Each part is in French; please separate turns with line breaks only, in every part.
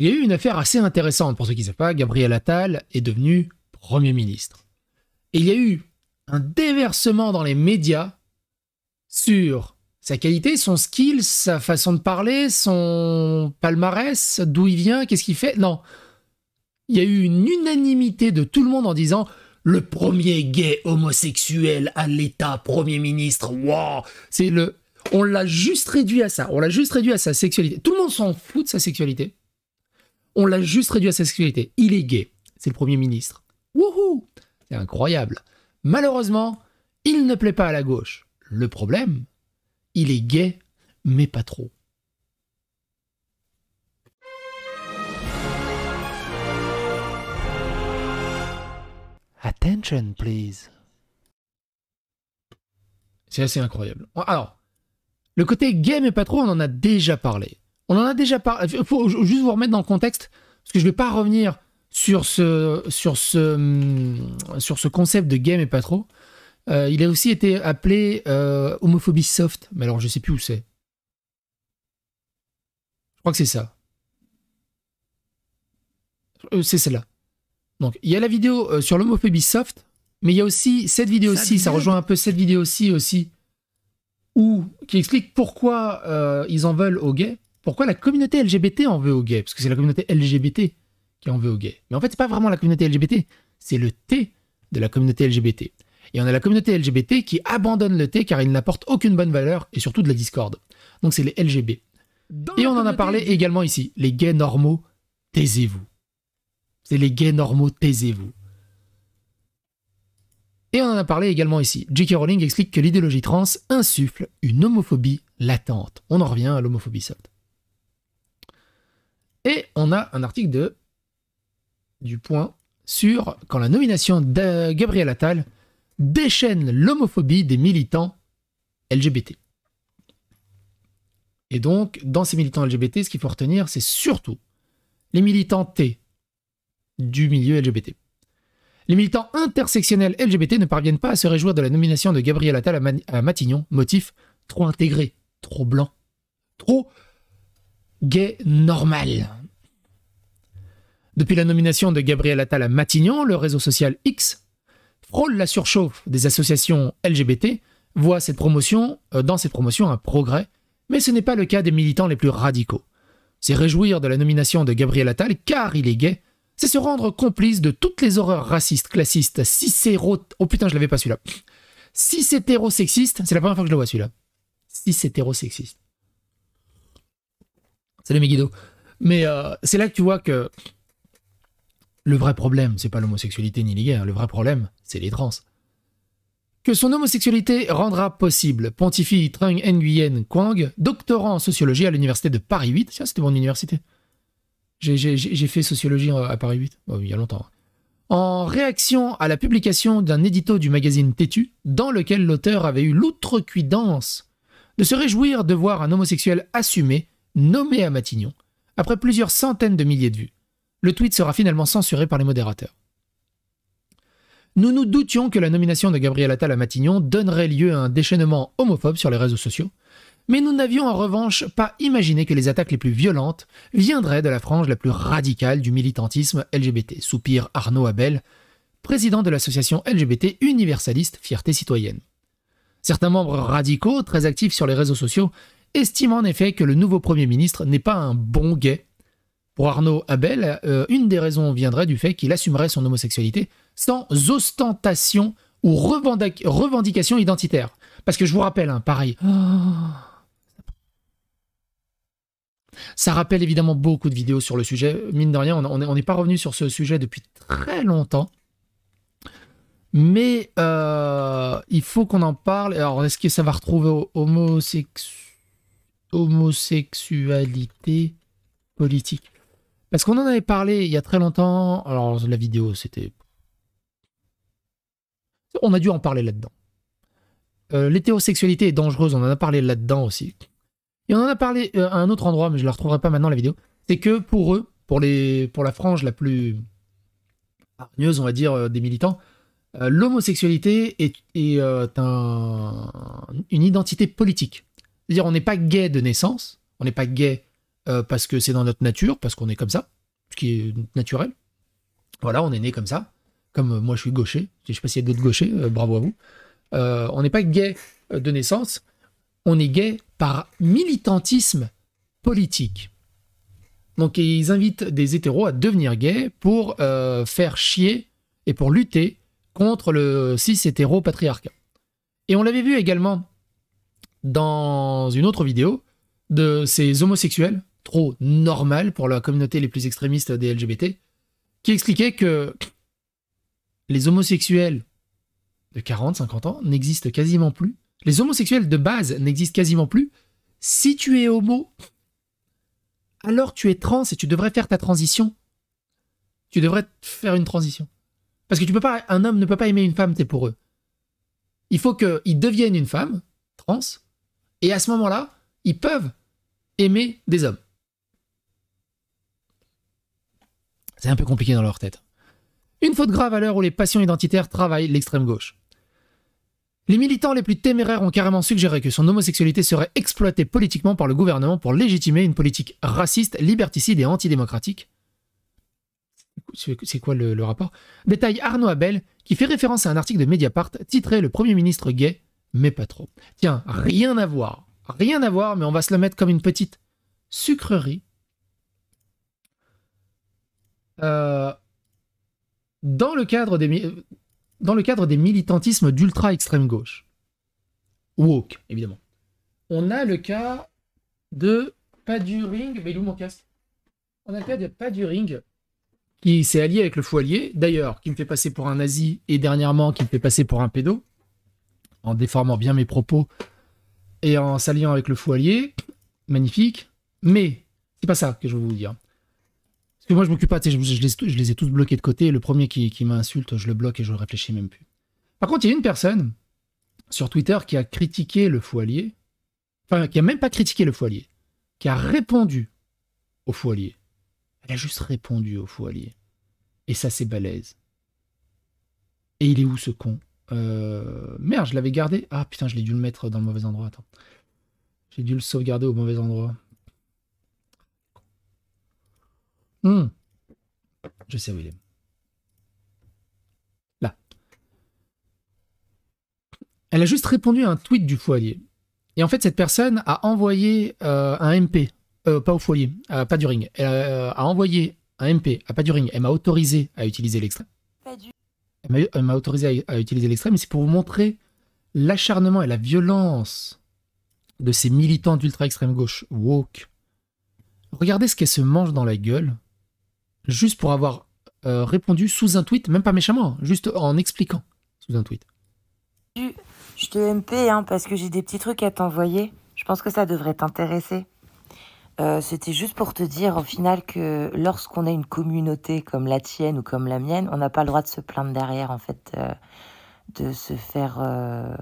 Il y a eu une affaire assez intéressante pour ceux qui ne savent pas. Gabriel Attal est devenu Premier ministre. Et il y a eu un déversement dans les médias sur sa qualité, son skill, sa façon de parler, son palmarès, d'où il vient, qu'est-ce qu'il fait. Non. Il y a eu une unanimité de tout le monde en disant le premier gay homosexuel à l'État, Premier ministre. Waouh C'est le. On l'a juste réduit à ça. On l'a juste réduit à sa sexualité. Tout le monde s'en fout de sa sexualité. On l'a juste réduit à sa sécurité. Il est gay. C'est le Premier ministre. Wouhou C'est incroyable. Malheureusement, il ne plaît pas à la gauche. Le problème, il est gay, mais pas trop. Attention, please. C'est assez incroyable. Alors, le côté gay mais pas trop, on en a déjà parlé. On en a déjà parlé. Il euh, faut juste vous remettre dans le contexte, parce que je ne vais pas revenir hum, sur ce, concept de game et pas trop. Euh, il a aussi été appelé euh, homophobie soft, mais alors je ne sais plus où c'est. Je crois que c'est ça. c'est celle-là. Donc il y a la vidéo sur l'homophobie soft, mais il y a aussi cette vidéo-ci, ça, rejoint un peu cette vidéo-ci aussi, où, qui explique pourquoi ils en veulent aux gays pourquoi la communauté LGBT en veut aux gays, parce que c'est la communauté LGBT qui en veut aux gays. Mais en fait, c'est pas vraiment la communauté LGBT, c'est le T de la communauté LGBT. Et on a la communauté LGBT qui abandonne le T car il n'apporte aucune bonne valeur et surtout de la discorde. Donc c'est les LGB. et on en a parlé également ici. Les gays normaux, taisez-vous. C'est les gays normaux, taisez-vous. Et on en a parlé également ici. J.K. Rowling explique que l'idéologie trans insuffle une homophobie latente. On en revient à l'homophobie soft. Et on a un article de du point sur quand la nomination de Gabriel Attal déchaîne l'homophobie des militants LGBT. Et donc, dans ces militants LGBT, ce qu'il faut retenir, c'est surtout les militants T du milieu LGBT. Les militants intersectionnels LGBT ne parviennent pas à se réjouir de la nomination de Gabriel Attal à, à Matignon, motif trop intégré, trop blanc, trop gay normal. Depuis la nomination de Gabriel Attal à Matignon, le réseau social X frôle la surchauffe des associations LGBT, voit cette promotion, euh, dans cette promotion un progrès, mais ce n'est pas le cas des militants les plus radicaux. C'est réjouir de la nomination de Gabriel Attal car il est gay, c'est se rendre complice de toutes les horreurs racistes, classistes, cicéro... Oh putain, je l'avais pas celui-là. Cis hétérosexiste, c'est la première fois que je le vois celui-là. Cis hétérosexiste. Salut Megiddo. Mais euh, c'est là que tu vois que le vrai problème, c'est pas l'homosexualité ni les guerres, le vrai problème, c'est les trans. Que son homosexualité rendra possible, pontifie Trung Nguyen Quang, doctorant en sociologie à l'université de Paris 8. Tiens, c'était mon université. J'ai fait sociologie euh, à Paris 8, il y a longtemps. En réaction à la publication d'un édito du magazine Têtu, dans lequel l'auteur avait eu l'outrecuidance de se réjouir de voir un homosexuel assumé nommé à Matignon, après plusieurs centaines de milliers de vues. Le tweet sera finalement censuré par les modérateurs. Nous nous doutions que la nomination de Gabriel Attal à Matignon donnerait lieu à un déchaînement homophobe sur les réseaux sociaux, mais nous n'avions en revanche pas imaginé que les attaques les plus violentes viendraient de la frange la plus radicale du militantisme LGBT, soupire Arnaud Abel, président de l'association LGBT universaliste Fierté citoyenne. Certains membres radicaux, très actifs sur les réseaux sociaux, estime en effet que le nouveau Premier ministre n'est pas un bon gay. Pour Arnaud Abel, euh, une des raisons viendrait du fait qu'il assumerait son homosexualité sans ostentation ou revendication identitaire. Parce que je vous rappelle, hein, pareil. Oh. Ça rappelle évidemment beaucoup de vidéos sur le sujet. Mine de rien, on n'est pas revenu sur ce sujet depuis très longtemps. Mais euh, il faut qu'on en parle. Alors, est-ce que ça va retrouver homosexuel homosexualité politique. Parce qu'on en avait parlé il y a très longtemps. Alors, la vidéo, c'était. On a dû en parler là-dedans. Euh, l'hétérosexualité est dangereuse, on en a parlé là-dedans aussi. Et on en a parlé euh, à un autre endroit, mais je ne la retrouverai pas maintenant la vidéo. C'est que pour eux, pour, les, pour la frange la plus hargneuse, on va dire, euh, des militants, l'homosexualité est, est un, une identité politique. C'est-à-dire, on n'est pas gay de naissance, on n'est pas gay euh, parce que c'est dans notre nature, parce qu'on est comme ça, ce qui est naturel. Voilà, on est né comme ça. Comme euh, moi, je suis gaucher. Je ne sais pas s'il y a d'autres gauchers, euh, bravo à vous. on n'est pas gay de naissance, on est gay par militantisme politique. Donc, ils invitent des hétéros à devenir gays pour faire chier et pour lutter contre le cis-hétéro-patriarcat. Et on l'avait vu également dans une autre vidéo de ces homosexuels, trop normal pour la communauté les plus extrémistes des LGBT, qui expliquait que les homosexuels de 40-50 ans n'existent quasiment plus. Les homosexuels de base n'existent quasiment plus. Si tu es homo, alors tu es trans et tu devrais faire ta transition. Tu devrais faire une transition. Parce que tu peux pas, un homme ne peut pas aimer une femme, t'es pour eux. Il faut qu'ils deviennent une femme, trans, et à ce moment-là, ils peuvent aimer des hommes. C'est un peu compliqué dans leur tête. Une faute grave à l'heure où les passions identitaires travaillent l'extrême gauche. Les militants les plus téméraires ont carrément suggéré que son homosexualité serait exploitée politiquement par le gouvernement pour légitimer une politique raciste, liberticide et antidémocratique. C'est quoi le, rapport Détaille Arnaud Abel, qui fait référence à un article de Mediapart titré Le Premier ministre gay mais pas trop. Tiens, rien à voir, rien à voir, mais on va se le mettre comme une petite sucrerie. Euh, dans, le cadre des, dans le cadre des militantismes d'ultra-extrême gauche, woke, évidemment, on a le cas de Paduring, mais il mon casque On a le cas de Paduring qui s'est allié avec le foilier, d'ailleurs, qui me fait passer pour un nazi et dernièrement qui me fait passer pour un pédo en déformant bien mes propos et en s'alliant avec le foyer Magnifique. Mais c'est pas ça que je veux vous dire. Parce que moi, je m'occupe pas, je, les, je, les, ai tous bloqués de côté. Le premier qui, m'insulte, je le bloque et je réfléchis même plus. Par contre, il y a une personne sur Twitter qui a critiqué le foyer. Enfin, qui a même pas critiqué le foyer Qui a répondu au foyer. Elle a juste répondu au foyer. Et ça, c'est balèze. Et il est où ce con euh, merde, je l'avais gardé. Ah putain, je l'ai dû le mettre dans le mauvais endroit. Attends. J'ai dû le sauvegarder au mauvais endroit. Hmm. Je sais où il est. Là. Elle a juste répondu à un tweet du foyer. Et en fait, cette personne a envoyé euh, un MP, euh, pas au foyer, à ring. Elle a, envoyé un MP à ring. Elle m'a autorisé à utiliser l'extrait elle m'a autorisé à, utiliser l'extrême, mais c'est pour vous montrer l'acharnement et la violence de ces militants d'ultra-extrême gauche woke. Regardez ce qu'elle se mange dans la gueule, juste pour avoir euh, répondu sous un tweet, même pas méchamment, hein, juste en expliquant sous un tweet.
Je te MP hein, parce que j'ai des petits trucs à t'envoyer. Je pense que ça devrait t'intéresser. Euh, c'était juste pour te dire au final que lorsqu'on a une communauté comme la tienne ou comme la mienne, on n'a pas le droit de se plaindre derrière, en fait, euh, de se faire euh,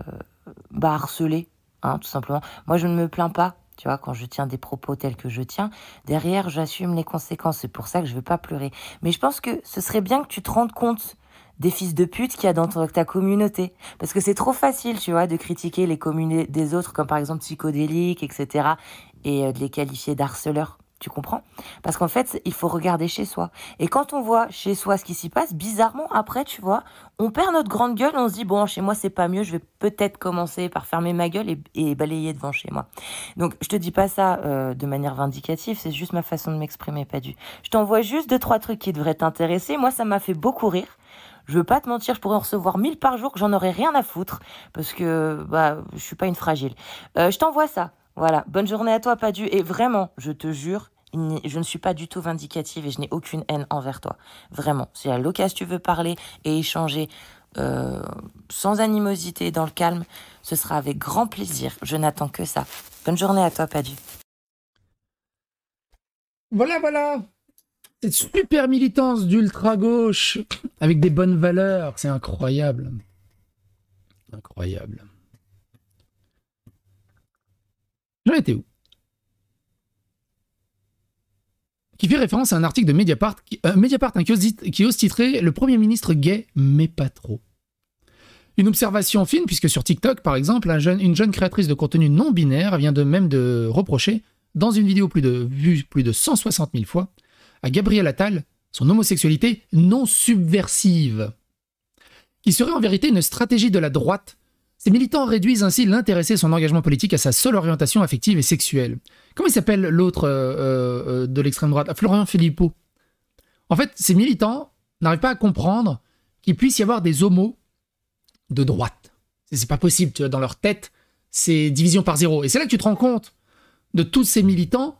bah, harceler, hein, tout simplement. Moi, je ne me plains pas, tu vois, quand je tiens des propos tels que je tiens. Derrière, j'assume les conséquences. C'est pour ça que je ne veux pas pleurer. Mais je pense que ce serait bien que tu te rendes compte des fils de pute qu'il y a dans ta communauté. Parce que c'est trop facile, tu vois, de critiquer les communes des autres, comme par exemple psychodélique, etc et euh, de les qualifier d'harceleurs. Tu comprends Parce qu'en fait, il faut regarder chez soi. Et quand on voit chez soi ce qui s'y passe, bizarrement, après, tu vois, on perd notre grande gueule, on se dit, bon, chez moi, c'est pas mieux, je vais peut-être commencer par fermer ma gueule et, balayer devant chez moi. Donc, je te dis pas ça euh, de manière vindicative, c'est juste ma façon de m'exprimer, pas du. Je t'envoie juste deux, trois trucs qui devraient t'intéresser. Moi, ça m'a fait beaucoup rire. Je veux pas te mentir, je pourrais en recevoir mille par jour, que j'en aurais rien à foutre, parce que, bah, je suis pas une fragile. Euh, je t'envoie ça. Voilà, bonne journée à toi, Padu. Et vraiment, je te jure, je ne suis pas du tout vindicative et je n'ai aucune haine envers toi. Vraiment, si à l'occasion tu veux parler et échanger euh, sans animosité, dans le calme, ce sera avec grand plaisir. Je n'attends que ça. Bonne journée à toi, Padu.
Voilà, voilà. Cette super militance d'ultra-gauche avec des bonnes valeurs, c'est incroyable. Incroyable. où qui fait référence à un article de Mediapart, qui, euh, Mediapart hein, qui, ose, titrer Le Premier ministre gay, mais pas trop. Une observation fine, puisque sur TikTok, par exemple, une jeune créatrice de contenu non binaire vient de même de reprocher, dans une vidéo plus de, vue plus de 160 000 fois, à Gabriel Attal son homosexualité non subversive, qui serait en vérité une stratégie de la droite ces militants réduisent ainsi l'intéressé son engagement politique à sa seule orientation affective et sexuelle. Comment il s'appelle l'autre euh, euh, euh, de l'extrême droite Florian Philippot. En fait, ces militants n'arrivent pas à comprendre qu'il puisse y avoir des homos de droite. C'est pas possible, tu vois, dans leur tête, c'est division par zéro. Et c'est là que tu te rends compte de tous ces militants,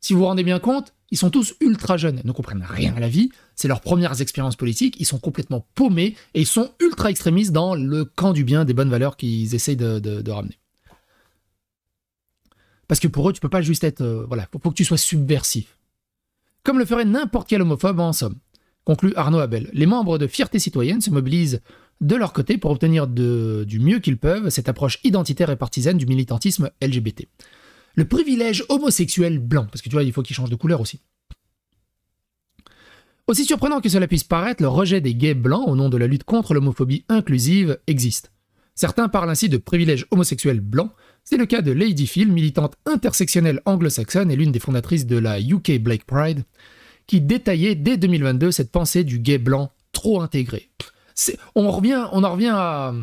si vous vous rendez bien compte, ils sont tous ultra jeunes, ne comprennent rien à la vie, c'est leurs premières expériences politiques, ils sont complètement paumés et ils sont ultra extrémistes dans le camp du bien, des bonnes valeurs qu'ils essayent de, ramener. Parce que pour eux, tu peux pas juste être. Euh, voilà, faut, faut que tu sois subversif. Comme le ferait n'importe quel homophobe en somme. Conclut Arnaud Abel. Les membres de Fierté Citoyenne se mobilisent de leur côté pour obtenir du mieux qu'ils peuvent cette approche identitaire et partisane du militantisme LGBT le privilège homosexuel blanc, parce que tu vois, il faut qu'il change de couleur aussi. Aussi surprenant que cela puisse paraître, le rejet des gays blancs au nom de la lutte contre l'homophobie inclusive existe. Certains parlent ainsi de privilège homosexuel blanc, c'est le cas de Lady Phil, militante intersectionnelle anglo-saxonne et l'une des fondatrices de la UK Black Pride, qui détaillait dès 2022 cette pensée du gay blanc trop intégré. On, revient, on en revient à,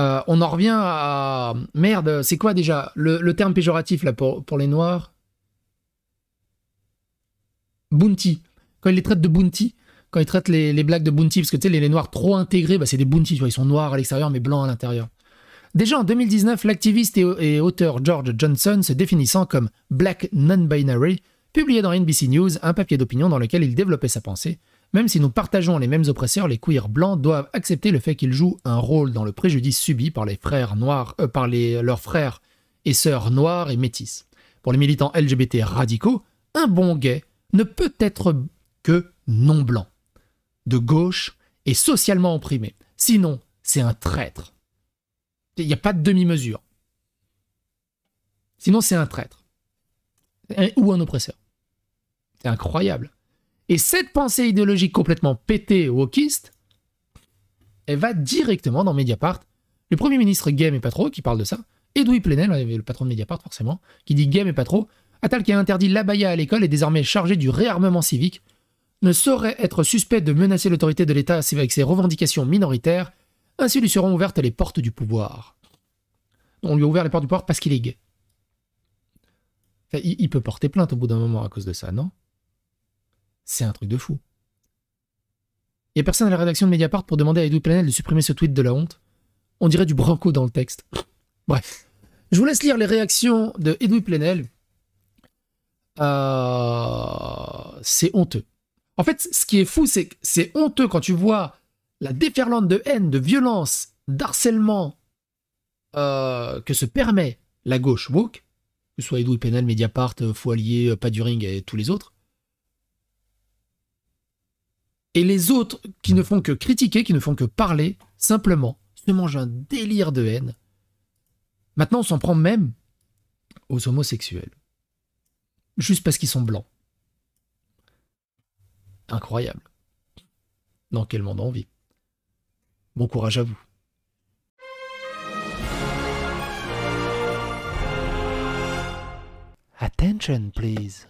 euh, on en revient à. Merde, c'est quoi déjà le, terme péjoratif là pour, les Noirs Bounty. Quand ils les traitent de bounty, quand ils traitent les, les blagues de bounty, parce que tu sais, les, Noirs trop intégrés, bah, c'est des bounty, ils sont noirs à l'extérieur mais blancs à l'intérieur. Déjà en 2019, l'activiste et, auteur George Johnson se définissant comme Black Non-Binary, publiait dans NBC News un papier d'opinion dans lequel il développait sa pensée même si nous partageons les mêmes oppresseurs, les queers blancs doivent accepter le fait qu'ils jouent un rôle dans le préjudice subi par les frères noirs, euh, par leurs frères et sœurs noirs et métis. Pour les militants LGBT radicaux, un bon gay ne peut être que non blanc, de gauche et socialement opprimé. Sinon, c'est un traître. Il n'y a pas de demi-mesure. Sinon, c'est un traître. ou un oppresseur. C'est incroyable. Et cette pensée idéologique complètement pétée wokiste, elle va directement dans Mediapart. Le premier ministre Game et pas trop qui parle de ça, Edoui Plenel, euh, le patron de Mediapart forcément, qui dit Game et pas trop, Attal qui a interdit l'abaya à l'école et désormais chargé du réarmement civique, ne saurait être suspect de menacer l'autorité de l'État avec ses revendications minoritaires, ainsi lui seront ouvertes les portes du pouvoir. On lui a ouvert les portes du pouvoir parce qu'il est gay. Il peut porter plainte au bout d'un moment à cause de ça, non c'est un truc de fou. Il n'y a personne à la rédaction de Mediapart pour demander à Edouard Plenel de supprimer ce tweet de la honte. On dirait du branco dans le texte. Bref. Je vous laisse lire les réactions de Edouard Plenel. Euh, c'est honteux. En fait, ce qui est fou, c'est que c'est honteux quand tu vois la déferlante de haine, de violence, d'harcèlement euh, que se permet la gauche woke, que ce soit Edoui Plenel, Mediapart, euh, Foilier, Paduring et tous les autres. Et les autres qui ne font que critiquer, qui ne font que parler, simplement, se mangent un délire de haine. Maintenant, on s'en prend même aux homosexuels. Juste parce qu'ils sont blancs. Incroyable. Dans quel monde on vit Bon courage à vous. Attention, please.